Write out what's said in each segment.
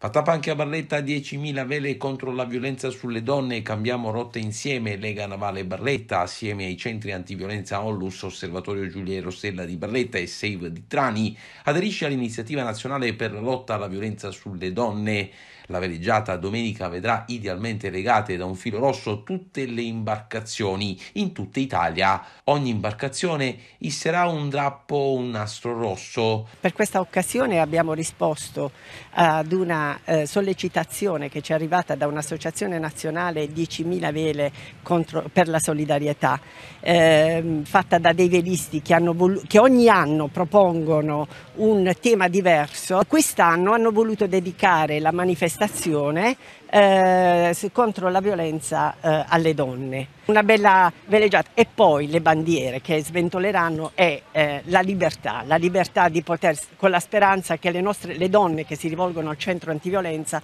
Fatapa anche a Barletta 10.000 vele contro la violenza sulle donne, cambiamo rotte insieme, Lega Navale Barletta assieme ai centri antiviolenza Onlus, Osservatorio Giulia Rossella di Barletta e Save di Trani, aderisce all'iniziativa nazionale per la lotta alla violenza sulle donne. La veleggiata domenica vedrà idealmente legate da un filo rosso tutte le imbarcazioni in tutta Italia. Ogni imbarcazione isserà un drappo o un nastro rosso. Per questa occasione abbiamo risposto ad una eh, sollecitazione che ci è arrivata da un'associazione nazionale 10.000 vele contro, per la solidarietà, eh, fatta da dei velisti che, volu- che ogni anno propongono un tema diverso. Quest'anno hanno voluto dedicare la manifestazione eh, contro la violenza eh, alle donne una bella veleggiata. E poi le bandiere che sventoleranno è eh, la libertà, la libertà di poter, con la speranza che le, nostre, le donne che si rivolgono al centro antiviolenza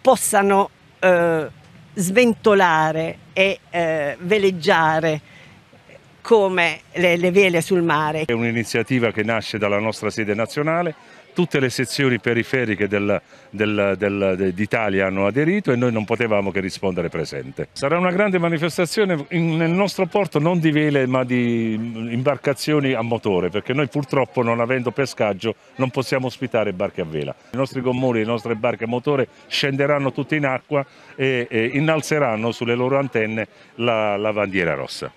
possano eh, sventolare e eh, veleggiare come le, le vele sul mare. È un'iniziativa che nasce dalla nostra sede nazionale, tutte le sezioni periferiche d'Italia hanno aderito e noi non potevamo che rispondere presente. Sarà una grande manifestazione in, nel nostro porto non di vele ma di imbarcazioni a motore perché noi purtroppo non avendo pescaggio non possiamo ospitare barche a vela. I nostri gommori, le nostre barche a motore scenderanno tutte in acqua e, e innalzeranno sulle loro antenne la, la bandiera rossa.